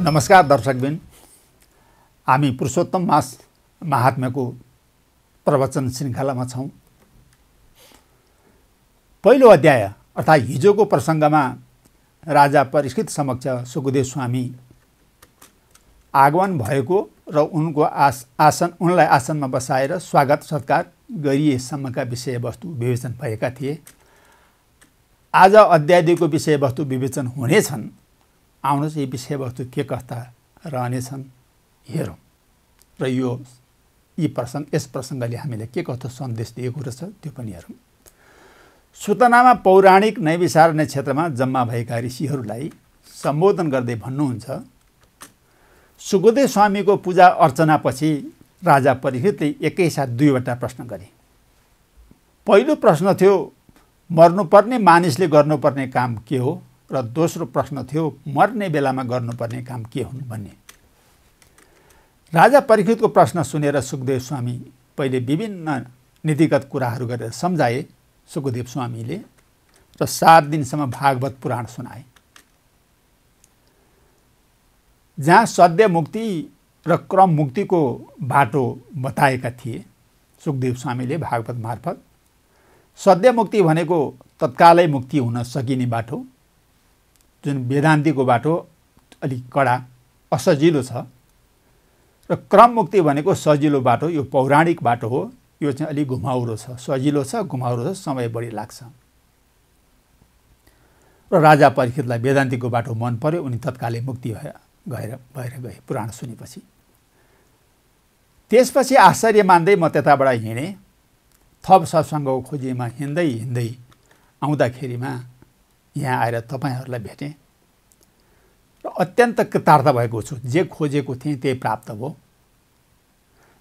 नमस्कार दर्शकबिन हामी पुरुषोत्तम मास महात्म्यको प्रवचन श्रृङ्खलामा छौँ पहिलो अध्याय अर्थात् हिजोको प्रसङ्गमा राजा परिष्कृत समक्ष सुखदेव स्वामी आगमन भएको र उनको आस आसन उनलाई आसनमा बसाएर स्वागत सत्कार गरिएसम्मका विषयवस्तु विवेचन भएका थिए आज अध्यायको विषयवस्तु विवेचन हुनेछन् आउनुहोस् यी विषयवस्तु के कस्ता रहनेछन् हेरौँ र यो यी प्रसङ्ग यस प्रसङ्गले हामीले के कस्तो सन्देश दिएको रहेछ त्यो पनि हेरौँ सूतनामा पौराणिक नैविसारण्य क्षेत्रमा जम्मा भएका ऋषिहरूलाई सम्बोधन गर्दै भन्नुहुन्छ सुगुदे स्वामीको पूजा अर्चनापछि राजा परीक्षितले एकैसाथ दुईवटा प्रश्न गरे पहिलो प्रश्न थियो मर्नुपर्ने मानिसले गर्नुपर्ने काम के हो र दोस्रो प्रश्न थियो मर्ने बेलामा गर्नुपर्ने काम के हुन् भन्ने राजा परीक्षितको प्रश्न सुनेर सुखदेव स्वामी पहिले विभिन्न नीतिगत कुराहरू गरेर सम्झाए सुखदेव स्वामीले र सात दिनसम्म भागवत पुराण सुनाए जहाँ सद्य मुक्ति र क्रम मुक्तिको बाटो बताएका थिए सुखदेव स्वामीले भागवत मार्फत सद्य मुक्ति भनेको तत्कालै मुक्ति हुन सकिने बाटो जुन वेदान्तिको बाटो अलिक कडा असजिलो छ र क्रममुक्ति भनेको सजिलो बाटो यो पौराणिक बाटो हो यो चाहिँ अलिक घुमाउरो छ सजिलो छ घुमाउरो छ समय बढी लाग्छ र राजा परिखितलाई वेदान्तिको बाटो मन पर्यो उनी तत्कालै मुक्ति भए गएर भएर गए पुराण सुनेपछि त्यसपछि आश्चर्य मान्दै म त्यताबाट हिँडेँ थप सत्सङ्गको खोजीमा हिँड्दै हिँड्दै आउँदाखेरिमा यहाँ आएर तपाईँहरूलाई भेटेँ र अत्यन्त कृतार्थ भएको छु जे खोजेको थिएँ त्यही प्राप्त भयो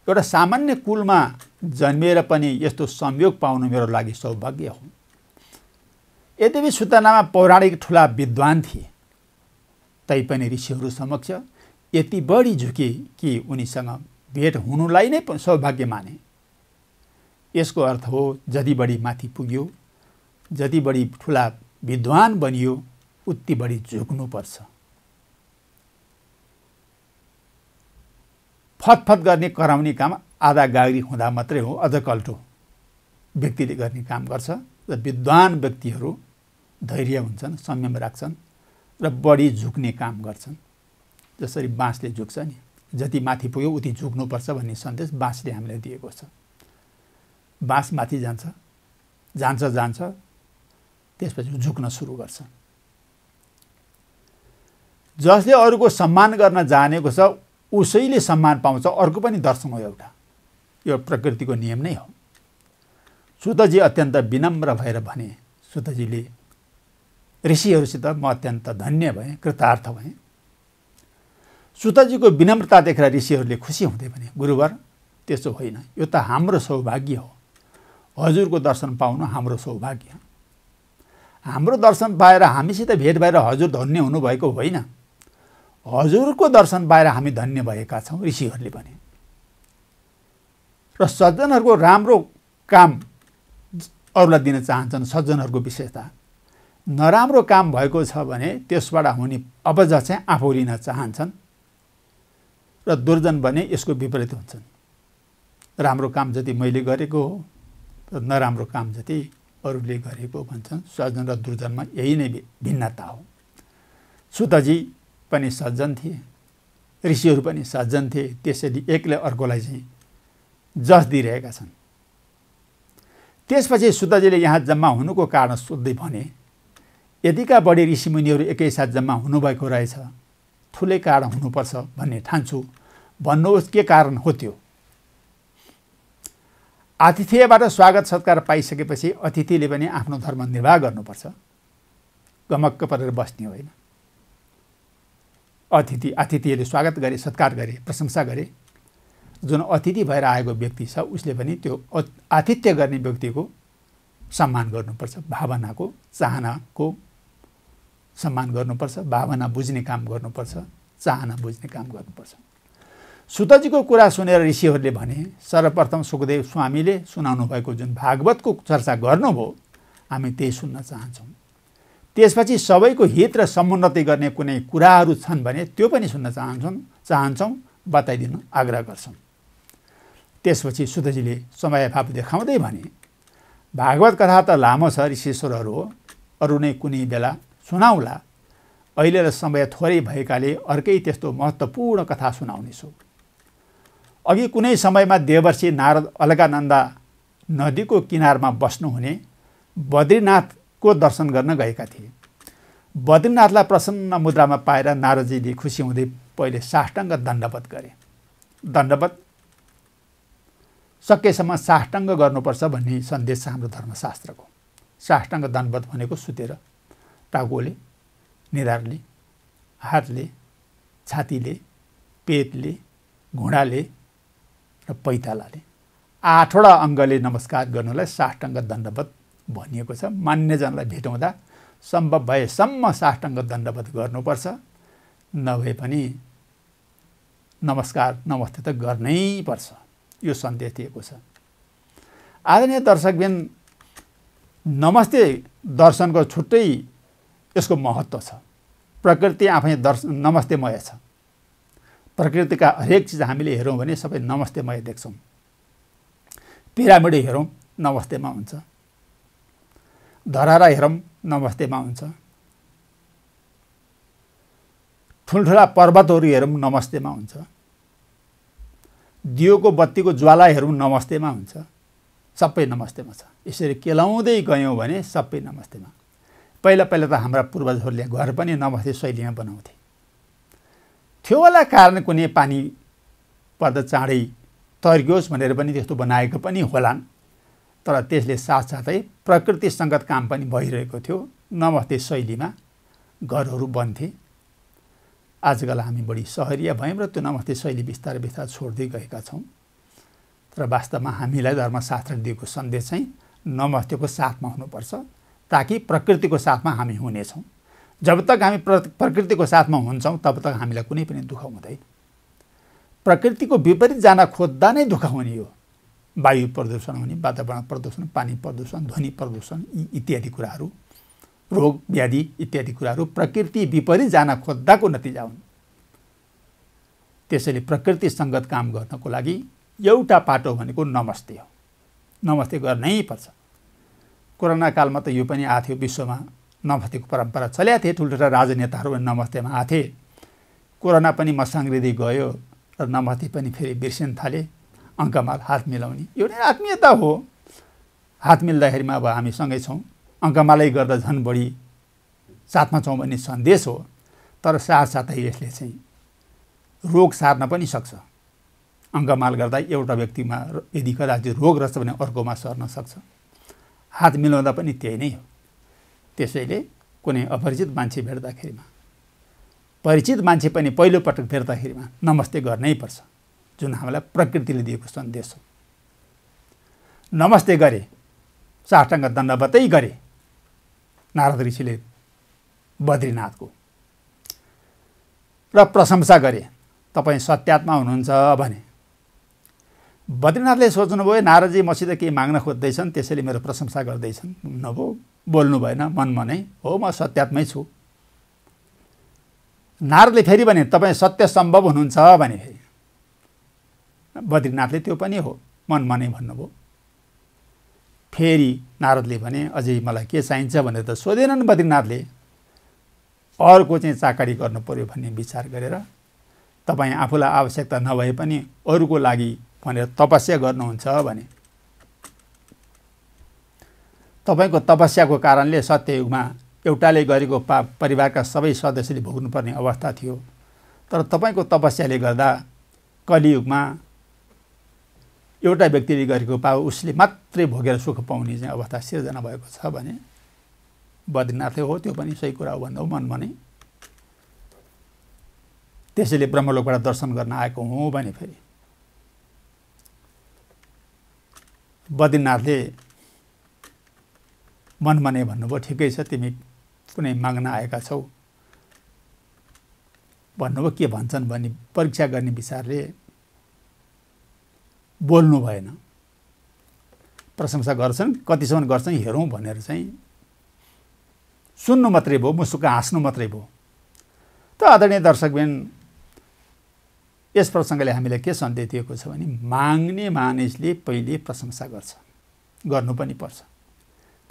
एउटा सामान्य कुलमा जन्मिएर पनि यस्तो संयोग पाउनु मेरो लागि सौभाग्य हो यद्यपि सुतनामा पौराणिक ठुला विद्वान थिए तैपनि ऋषिहरू समक्ष यति बढी झुके कि उनीसँग भेट हुनुलाई नै सौभाग्य माने यसको अर्थ हो जति बढी माथि पुग्यो जति बढी ठुला विद्वान बनियो उति बढी झुक्नुपर्छ फतफत गर्ने कराउने काम आधा गाग्री हुँदा मात्रै हो अझ कल्टो व्यक्तिले गर्ने काम गर्छ र विद्वान व्यक्तिहरू धैर्य हुन्छन् संयम राख्छन् र बढी झुक्ने काम गर्छन् जसरी बाँसले झुक्छ नि जति माथि पुग्यो उति झुक्नुपर्छ भन्ने सन्देश बाँसले हामीलाई दिएको छ बाँस माथि जान्छ जान्छ जान्छ त्यसपछि झुक्न सुरु गर्छ जसले अरूको सम्मान गर्न जानेको छ उसैले सम्मान पाउँछ अर्को पनि दर्शन हो एउटा यो प्रकृतिको नियम नै हो सुतजी अत्यन्त विनम्र भएर भने सुतजीले ऋषिहरूसित म अत्यन्त धन्य भएँ कृतार्थ भएँ सुतजीको विनम्रता देखेर ऋषिहरूले खुसी हुँदै भने गुरुवर त्यसो होइन यो त हाम्रो सौभाग्य हो हजुरको दर्शन पाउनु हाम्रो सौभाग्य हाम्रो दर्शन पाएर हामीसित भेट भएर हजुर धन्य हुनुभएको होइन हजुरको दर्शन पाएर हामी धन्य भएका छौँ ऋषिहरूले भने र सज्जनहरूको राम्रो काम अरूलाई दिन चाहन्छन् सज्जनहरूको विशेषता नराम्रो काम भएको छ भने त्यसबाट हुने अपजा चाहिँ आफू लिन चाहन्छन् र दुर्जन भने यसको विपरीत हुन्छन् राम्रो काम जति मैले गरेको हो नराम्रो काम जति अरूले गरेको भन्छन् सज्जन र दुर्जनमा यही नै भिन्नता हो सुतजी पनि सज्जन थिए ऋषिहरू पनि सज्जन थिए त्यसरी एकले अर्कोलाई चाहिँ जस दिइरहेका छन् त्यसपछि सुतजीले यहाँ जम्मा हुनुको कारण सोध्दै भने यतिका बढी ऋषिमुनिहरू एकैसाथ जम्मा हुनुभएको रहेछ ठुलै कारण हुनुपर्छ भन्ने ठान्छु भन्नुहोस् के कारण हो त्यो आतिथ्यबाट स्वागत सत्कार पाइसकेपछि अतिथिले पनि आफ्नो धर्म निर्वाह गर्नुपर्छ गमक्क परेर बस्ने होइन अतिथि अतिथिले स्वागत गरे सत्कार गरे प्रशंसा गरे जुन अतिथि भएर आएको व्यक्ति छ उसले पनि त्यो आतिथ्य गर्ने व्यक्तिको सम्मान गर्नुपर्छ भावनाको चाहनाको सम्मान गर्नुपर्छ भावना बुझ्ने काम गर्नुपर्छ चाहना बुझ्ने काम गर्नुपर्छ सुतजीको कुरा सुनेर ऋषिहरूले भने सर्वप्रथम सुखदेव स्वामीले सुनाउनु भएको जुन भागवतको चर्चा गर्नुभयो हामी त्यही सुन्न चाहन्छौँ त्यसपछि सबैको हित र समुन्नति गर्ने कुनै कुराहरू छन् भने त्यो पनि सुन्न चाहन्छौँ चाहन्छौँ बताइदिनु आग्रह गर्छौँ त्यसपछि सुतजीले समय भाव देखाउँदै भने भागवत कथा त लामो छ ऋषेश्वरहरू हो अरू नै कुनै बेला सुनाउला अहिले र समय थोरै भएकाले अर्कै त्यस्तो महत्त्वपूर्ण कथा सुनाउनेछु अघि कुनै समयमा देवर्षि नारद अलकानन्दा नदीको किनारमा बस्नुहुने बद्रीनाथको दर्शन गर्न गएका थिए बद्रीनाथलाई प्रसन्न मुद्रामा पाएर नारदजीले खुसी हुँदै पहिले साष्टाङ्ग दण्डवत गरे दण्डवत सकेसम्म साष्टाङ्ग गर्नुपर्छ भन्ने सन्देश छ हाम्रो धर्मशास्त्रको साष्टाङ्ग दण्डवत भनेको सुतेर टाउकोले निधारले हातले छातीले पेटले घुँडाले र पैतालाले आठवटा अङ्गले नमस्कार गर्नुलाई साष्टाङ्ग दण्डवत भनिएको छ मान्यजनलाई भेटाउँदा सम्भव भएसम्म साष्टाङ्ग दण्डवत गर्नुपर्छ नभए पनि नमस्कार नमस्ते त गर्नै पर्छ यो सन्देश दिएको छ आदरणीय दर्शकबिन नमस्ते दर्शनको छुट्टै यसको महत्त्व छ प्रकृति आफै दर्श नमस्तेमय छ प्रकृतिका हरेक चिज हामीले हेऱ्यौँ भने सबै नमस्तेमय देख्छौँ पिरामिड हेरौँ नमस्तेमा हुन्छ धरारा हेरौँ नमस्तेमा हुन्छ ठुल्ठुला पर्वतहरू हेरौँ नमस्तेमा हुन्छ दियोको बत्तीको ज्वाला हेरौँ नमस्तेमा हुन्छ सबै नमस्तेमा छ यसरी केलाउँदै गयौँ भने सबै नमस्तेमा पहिला पहिला त हाम्रा पूर्वजहरूले घर पनि नमस्ते शैलीमा बनाउँथे थियो होला कारण कुनै पानी पर्दा चाँडै तर्कियोस् भनेर पनि त्यस्तो बनाएको पनि होलान् तर त्यसले साथसाथै प्रकृतिसङ्गत काम पनि भइरहेको थियो नमस्ते शैलीमा घरहरू बन्थे आजकल हामी बढी सहरिया भयौँ र त्यो नमस्ते शैली बिस्तारै बिस्तारै छोड्दै गएका छौँ तर वास्तवमा हामीलाई धर्मशास्त्रले दिएको सन्देश चाहिँ नमस्तेको साथमा हुनुपर्छ ताकि प्रकृतिको साथमा हामी हुनेछौँ जब तक हामी प्र प्रकृतिको साथमा हुन्छौँ तब तक हामीलाई कुनै पनि दुःख हुँदैन प्रकृतिको विपरीत जान खोज्दा नै दुःख हुने हो वायु प्रदूषण हुने वातावरण प्रदूषण पानी प्रदूषण ध्वनि प्रदूषण इत्यादि कुराहरू रोग व्याधि इत्यादि कुराहरू प्रकृति विपरीत जान खोज्दाको नतिजा हुन् त्यसैले प्रकृति सङ्गत काम गर्नको लागि एउटा पाटो भनेको नमस्ते हो नमस्ते गर्नै पर्छ कोरोना कालमा त यो पनि आएको थियो विश्वमा नमस्तेको परम्परा चल्या थिए ठुल्ठुला राजनेताहरू पनि नमस्तेमा आथे कोरोना पनि मसाङ्ग्रिँदै गयो र नमस्ते पनि फेरि बिर्सिन थाले अङ्कमाल हात मिलाउने एउटै आत्मीयता हो हात मिल्दाखेरिमा अब हामी सँगै छौँ अङ्कमालै गर्दा झन् बढी साथमा छौँ भन्ने सन्देश हो तर साथसाथै यसले चाहिँ रोग सार्न पनि सक्छ अङ्कमाल गर्दा एउटा व्यक्तिमा यदि कदाचित रोग रहेछ भने अर्कोमा सर्न सक्छ हात मिलाउँदा पनि त्यही नै हो त्यसैले कुनै अपरिचित मान्छे भेट्दाखेरिमा परिचित मान्छे पनि पहिलोपटक भेट्दाखेरिमा नमस्ते गर्नै पर्छ जुन हामीलाई प्रकृतिले दिएको सन्देश हो नमस्ते गरे साष्टाङ्ग दण्डवतै गरे नारद ऋषिले बद्रीनाथको र प्रशंसा गरे तपाईँ सत्यात्मा हुनुहुन्छ भने बद्रीनाथले सोच्नुभयो नारदजी मसित केही माग्न खोज्दैछन् त्यसैले मेरो प्रशंसा गर्दैछन् नभो बोल्नु भएन मनमा नै हो म सत्यात्मै छु नारदले फेरि भने तपाईँ सत्य सम्भव हुनुहुन्छ भने फेरि बद्रीनाथले त्यो पनि हो मनमा नै भन्नुभयो फेरि नारदले भने अझै मलाई के चाहिन्छ भनेर त सोधेनन् बद्रीनाथले अर्को चाहिँ चाकरी गर्नु पऱ्यो भन्ने विचार गरेर तपाईँ आफूलाई आवश्यकता नभए पनि अरूको लागि भनेर तपस्या गर्नुहुन्छ भने तपाईँको तपस्याको कारणले सत्ययुगमा एउटाले गरेको पाप परिवारका सबै सदस्यले भोग्नुपर्ने अवस्था थियो तर तपाईँको तपस्याले गर्दा कलियुगमा एउटा व्यक्तिले गरेको पाप उसले मात्रै भोगेर सुख पाउने चाहिँ अवस्था सिर्जना भएको छ भने बद्रीनाथै हो त्यो पनि सही कुरा हो भन्दा मन भने त्यसैले ब्रह्मलोकबाट दर्शन गर्न आएको हुँ भने फेरि बद्रीनाथले मन मने भन्नुभयो ठिकै छ तिमी कुनै माग्न आएका छौ भन्नुभयो के भन्छन् भने परीक्षा गर्ने विचारले बोल्नु भएन प्रशंसा गर्छन् कतिसम्म गर्छन् हेरौँ भनेर चाहिँ सुन्नु मात्रै भयो मुसुक्क हाँस्नु मात्रै भयो त आदरणीय दर्शकबिन यस प्रसङ्गले हामीलाई के सन्देश दिएको छ भने माग्ने मानिसले पहिले प्रशंसा गर्छ गर्नु पनि पर्छ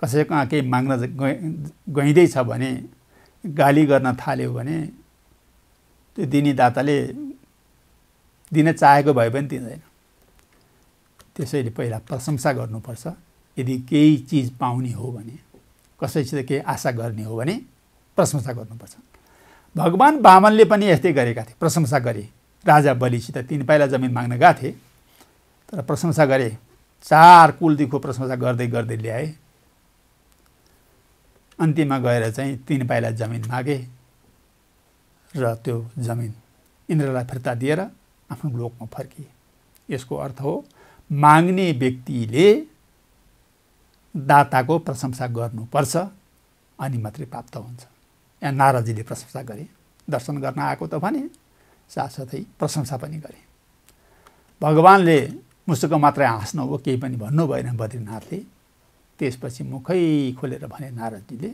कसैको केही माग्न गइ गइँदैछ भने गाली गर्न थाल्यो भने त्यो दिने दाताले दिन चाहेको भए पनि दिँदैन त्यसैले पहिला प्रशंसा गर्नुपर्छ यदि केही चिज पाउने हो भने कसैसित केही आशा गर्ने हो भने प्रशंसा गर्नुपर्छ भगवान् बामनले पनि यस्तै गरेका थिए प्रशंसा गरे राजा बलिसित तिन पाइला जमिन माग्न गएको थिए तर प्रशंसा गरे चार कुलदेखिको प्रशंसा गर्दै गर्दै ल्याए अन्तिममा गएर चाहिँ तिन पाइला जमिन मागे र त्यो जमिन इन्द्रलाई फिर्ता दिएर आफ्नो लोकमा फर्किए यसको अर्थ हो माग्ने व्यक्तिले दाताको प्रशंसा गर्नुपर्छ अनि मात्रै प्राप्त हुन्छ यहाँ नाराजीले प्रशंसा गरे दर्शन गर्न आएको त भने साथसाथै प्रशंसा पनि गरे भगवान्ले मुसुको मात्रै हाँस्नु हो केही पनि भन्नु भएन बद्रीनाथले त्यसपछि मुखै खोलेर भने नारदजीले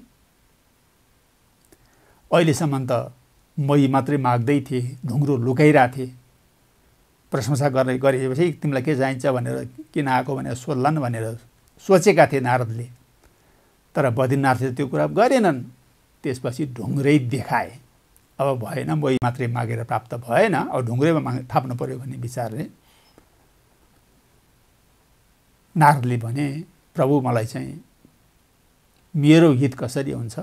अहिलेसम्म त मै मात्रै माग्दै थिएँ ढुङ्ग्रो लुकाइरहेको थिएँ प्रशंसा गर्ने गरेपछि तिमीलाई के चाहिन्छ भनेर किन आएको भनेर सोध्लान् भनेर सोचेका थिए नारदले तर बद्रीनाथले त्यो कुरा गरेनन् त्यसपछि ढुङ्ग्रै देखाए अब भएन मै मात्रै मागेर प्राप्त भएन अब ढुङ्ग्रैमा माग थाप्नु पऱ्यो भन्ने विचारले नारदले भने प्रभु मलाई चाहिँ मेरो हित कसरी हुन्छ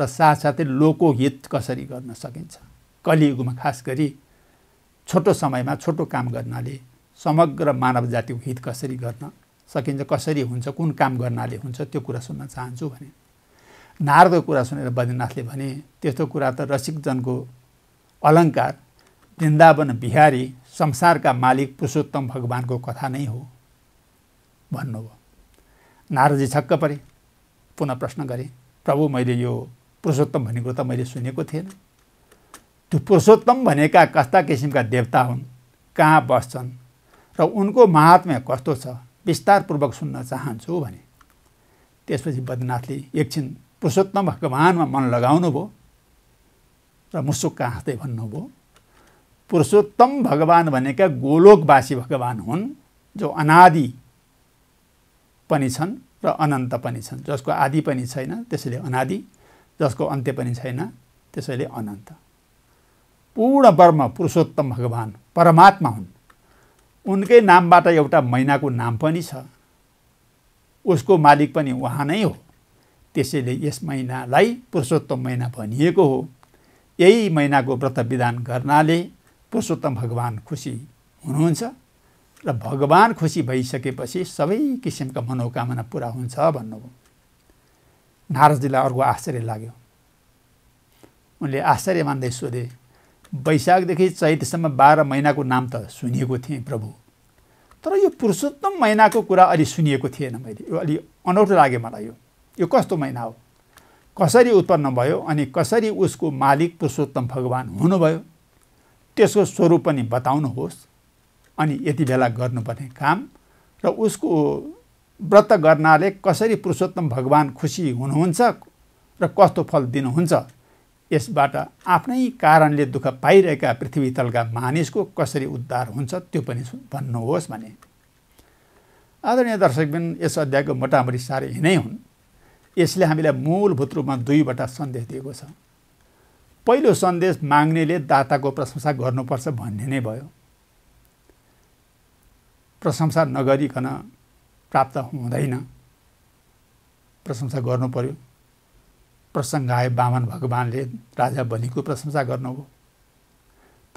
र साथसाथै लोको हित कसरी गर्न सकिन्छ कलियुगमा खास गरी छोटो समयमा छोटो काम गर्नाले समग्र मानव जातिको हित कसरी गर्न सकिन्छ कसरी हुन्छ कुन काम गर्नाले हुन्छ त्यो कुरा सुन्न चाहन्छु भने नारदको कुरा सुनेर बद्रीनाथले भने त्यस्तो कुरा त रसिकजनको अलङ्कार वृन्दावन बिहारी संसारका मालिक पुरुषोत्तम भगवान्को कथा नै हो भन्नुभयो नारजी छक्क परे पुनः प्रश्न गरे प्रभु मैले यो पुरुषोत्तम भन्ने कुरो त मैले सुनेको थिएन त्यो पुरुषोत्तम भनेका कस्ता किसिमका देवता हुन् कहाँ बस्छन् र उनको महात्म्य कस्तो छ विस्तारपूर्वक सुन्न चाहन्छु भने त्यसपछि बद्रीनाथले एकछिन पुरुषोत्तम भगवानमा मन लगाउनु भयो र मुसुक्क हाँस्दै भन्नुभयो पुरुषोत्तम भगवान् भनेका गोलोकवासी भगवान् हुन् जो अनादि पनि छन् र अनन्त पनि छन् जसको आदि पनि छैन त्यसैले अनादि जसको अन्त्य पनि छैन त्यसैले अनन्त पूर्ण ब्रह्म पुरुषोत्तम भगवान् परमात्मा हुन् उनकै नामबाट एउटा महिनाको नाम पनि छ उसको मालिक पनि उहाँ नै हो त्यसैले यस महिनालाई पुरुषोत्तम महिना भनिएको हो यही महिनाको व्रत विधान गर्नाले पुरुषोत्तम भगवान् खुसी हुनुहुन्छ र भगवान् खुसी भइसकेपछि सबै किसिमका मनोकामना पुरा हुन्छ भन्नुभयो नारदजीलाई अर्को आश्चर्य लाग्यो उनले आश्चर्य मान्दै सोधे वैशाखदेखि चैतसम्म बाह्र महिनाको नाम त सुनिएको थिएँ प्रभु तर यो पुरुषोत्तम महिनाको कुरा अलि सुनिएको थिएन मैले यो अलि अनौठो लाग्यो मलाई यो यो कस्तो महिना हो कसरी उत्पन्न भयो अनि कसरी उसको मालिक पुरुषोत्तम भगवान् हुनुभयो त्यसको स्वरूप पनि बताउनुहोस् अनि यति बेला गर्नुपर्ने काम र उसको व्रत गर्नाले कसरी पुरुषोत्तम भगवान् खुसी हुनुहुन्छ र कस्तो फल दिनुहुन्छ यसबाट आफ्नै कारणले दुःख पाइरहेका पृथ्वी तलका मानिसको कसरी उद्धार हुन्छ त्यो पनि भन्नुहोस् भने आदरणीय दर्शकबिन यस अध्यायको मोटामोटी साह्रै यिनै हुन् यसले हामीलाई मूलभूत रूपमा दुईवटा सन्देश दिएको छ पहिलो सन्देश माग्नेले दाताको प्रशंसा गर्नुपर्छ भन्ने नै भयो प्रशंसा नगरिकन प्राप्त हुँदैन प्रशंसा गर्नु पर्यो प्रसङ्ग आए बामन भगवान्ले राजा बलिको प्रशंसा गर्नुभयो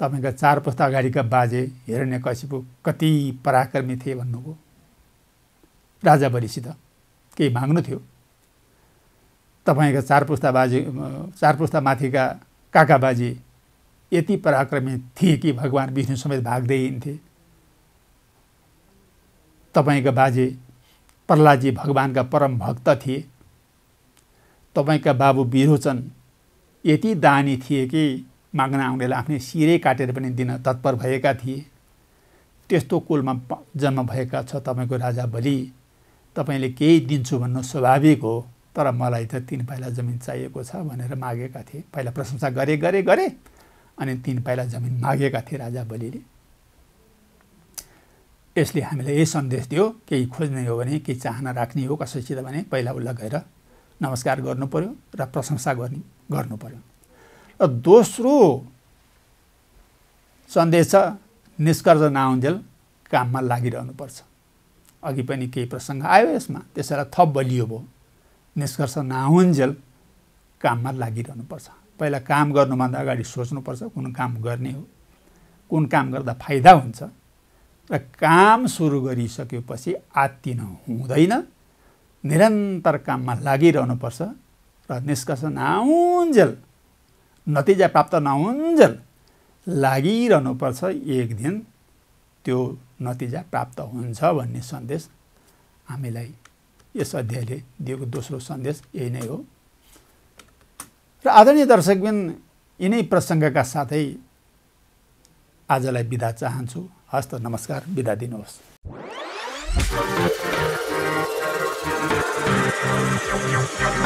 तपाईँका चार पुस्ता अगाडिका बाजे हिरण्य कसिपु कति पराक्रमी थिए भन्नुभयो राजा बलिसित केही माग्नु थियो तपाईँका चार पुस्ता बाजे चार पुस्ता माथिका काका बाजे यति पराक्रमी थिए कि भगवान् विष्णु समेत भाग्दै हिँड्थे तपाईँका बाजे प्रहलादजी भगवान्का परम भक्त थिए तपाईँका बाबु विरोचन यति दानी थिए कि माग्न आउनेलाई आफ्नै सिरै काटेर पनि दिन तत्पर भएका थिए त्यस्तो कुलमा जन्म भएका छ तपाईँको राजा बलि तपाईँले केही दिन्छु भन्नु स्वाभाविक हो तर मलाई त तिन पाइला जमिन चाहिएको छ भनेर मागेका थिए पहिला प्रशंसा गरे गरे गरे अनि तिन पाइला जमिन मागेका थिए राजा बलिले यसले हामीलाई यही सन्देश दियो केही खोज्ने हो भने केही चाहना राख्ने हो कसैसित भने पहिला उसलाई गएर नमस्कार गर्नु पऱ्यो र प्रशंसा गर्ने गर्नु पऱ्यो र दोस्रो सन्देश छ निष्कर्ष नआउन्जेल काममा लागिरहनुपर्छ अघि पनि केही प्रसङ्ग आयो यसमा त्यसैलाई थप बलियो भयो निष्कर्ष नआउन्जेल काममा लागिरहनुपर्छ पहिला काम गर्नुभन्दा अगाडि सोच्नुपर्छ कुन काम गर्ने हो कुन काम गर्दा फाइदा हुन्छ र काम सुरु गरिसकेपछि आत्तिन हुँदैन निरन्तर काममा लागिरहनुपर्छ र निष्कर्ष नहुन्जेल नतिजा प्राप्त नहुन्जेल लागिरहनुपर्छ एक दिन त्यो नतिजा प्राप्त हुन्छ भन्ने सन्देश हामीलाई यस अध्यायले दिएको दोस्रो सन्देश यही नै हो र आदरणीय दर्शकबिन यिनै प्रसङ्गका साथै आजलाई बिदा चाहन्छु हस्त नमस्कार बिदा दिनुहोस्